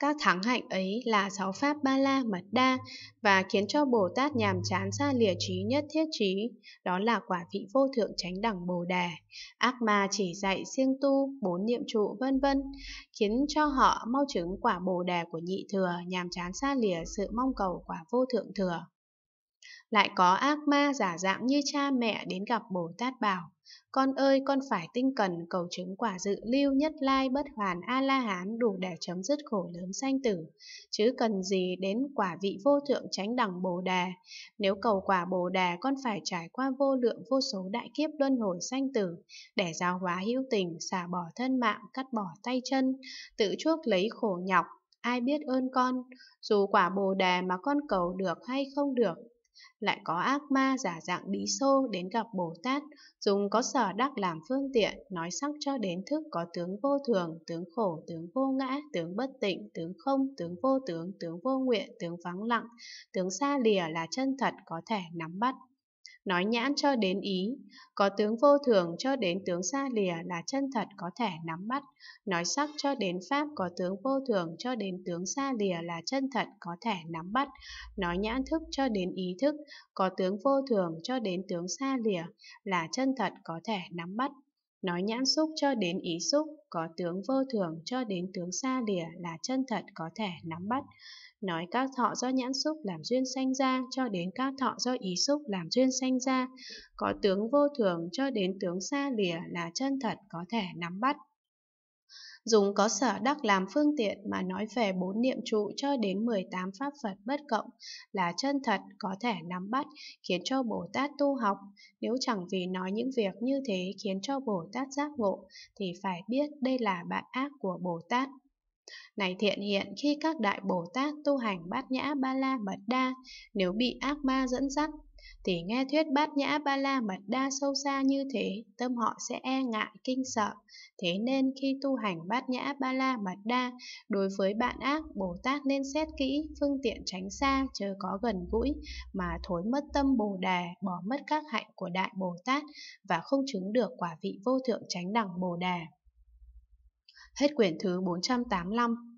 Các thắng hạnh ấy là sáu pháp ba la mật đa và khiến cho Bồ Tát nhàm chán xa lìa trí nhất thiết trí, đó là quả vị vô thượng chánh đẳng Bồ đề. Ác ma chỉ dạy siêng tu, bốn niệm trụ vân vân, khiến cho họ mau chứng quả Bồ đề của nhị thừa, nhàm chán xa lìa sự mong cầu quả vô thượng thừa. Lại có ác ma giả dạng như cha mẹ đến gặp Bồ Tát bảo, con ơi con phải tinh cần cầu chứng quả dự lưu nhất lai bất hoàn A-la-hán đủ để chấm dứt khổ lớn sanh tử, chứ cần gì đến quả vị vô thượng tránh đẳng bồ đề. Nếu cầu quả bồ đề con phải trải qua vô lượng vô số đại kiếp luân hồi sanh tử, để giáo hóa hữu tình, xả bỏ thân mạng, cắt bỏ tay chân, tự chuốc lấy khổ nhọc, ai biết ơn con, dù quả bồ đề mà con cầu được hay không được, lại có ác ma giả dạng bí xô đến gặp Bồ Tát, dùng có sở đắc làm phương tiện, nói sắc cho đến thức có tướng vô thường, tướng khổ, tướng vô ngã, tướng bất tịnh, tướng không, tướng vô tướng, tướng vô nguyện, tướng vắng lặng, tướng xa lìa là chân thật có thể nắm bắt nói nhãn cho đến ý, có tướng vô thường cho đến tướng xa lìa là chân thật có thể nắm bắt, nói sắc cho đến pháp có tướng vô thường cho đến tướng xa lìa là chân thật có thể nắm bắt, nói nhãn thức cho đến ý thức, có tướng vô thường cho đến tướng xa lìa là chân thật có thể nắm bắt. Nói nhãn xúc cho đến ý xúc, có tướng vô thường cho đến tướng xa lìa là chân thật có thể nắm bắt. Nói các thọ do nhãn xúc làm duyên sanh ra cho đến các thọ do ý xúc làm duyên sanh ra, có tướng vô thường cho đến tướng xa lìa là chân thật có thể nắm bắt dùng có sở đắc làm phương tiện mà nói về bốn niệm trụ cho đến 18 pháp Phật bất cộng là chân thật có thể nắm bắt khiến cho Bồ Tát tu học. Nếu chẳng vì nói những việc như thế khiến cho Bồ Tát giác ngộ thì phải biết đây là bạn ác của Bồ Tát. Này thiện hiện khi các đại Bồ Tát tu hành bát nhã ba la mật đa, nếu bị ác ma dẫn dắt thì nghe thuyết bát nhã ba la mật đa sâu xa như thế, tâm họ sẽ e ngại, kinh sợ. Thế nên khi tu hành bát nhã ba la mật đa, đối với bạn ác, Bồ Tát nên xét kỹ, phương tiện tránh xa, chờ có gần gũi, mà thối mất tâm Bồ Đề, bỏ mất các hạnh của Đại Bồ Tát và không chứng được quả vị vô thượng tránh đẳng Bồ Đề. Hết quyển thứ 485